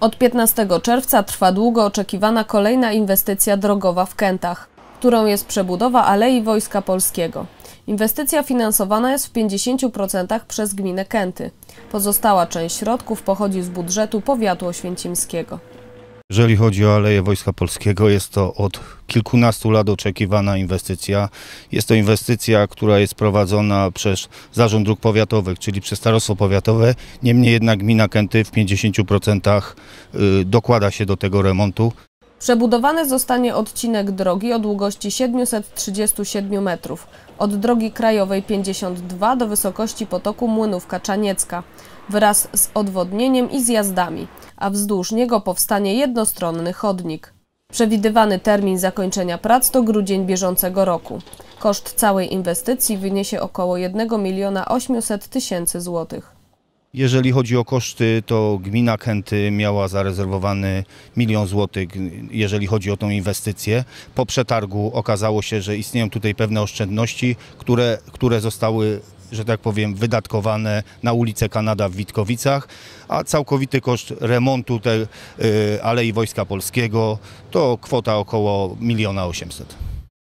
Od 15 czerwca trwa długo oczekiwana kolejna inwestycja drogowa w Kętach, którą jest przebudowa Alei Wojska Polskiego. Inwestycja finansowana jest w 50% przez gminę Kęty. Pozostała część środków pochodzi z budżetu powiatu oświęcimskiego. Jeżeli chodzi o Aleję Wojska Polskiego, jest to od kilkunastu lat oczekiwana inwestycja. Jest to inwestycja, która jest prowadzona przez Zarząd Dróg Powiatowych, czyli przez Starostwo Powiatowe. Niemniej jednak gmina Kęty w 50% y, dokłada się do tego remontu. Przebudowany zostanie odcinek drogi o długości 737 metrów od drogi krajowej 52 do wysokości potoku Młynówka Czaniecka wraz z odwodnieniem i zjazdami, a wzdłuż niego powstanie jednostronny chodnik. Przewidywany termin zakończenia prac to grudzień bieżącego roku. Koszt całej inwestycji wyniesie około 1 miliona 800 tysięcy złotych. Jeżeli chodzi o koszty, to gmina Kęty miała zarezerwowany milion złotych, jeżeli chodzi o tą inwestycję. Po przetargu okazało się, że istnieją tutaj pewne oszczędności, które, które zostały że tak powiem, wydatkowane na ulicę Kanada w Witkowicach, a całkowity koszt remontu tej y, Alei Wojska Polskiego to kwota około miliona osiemset.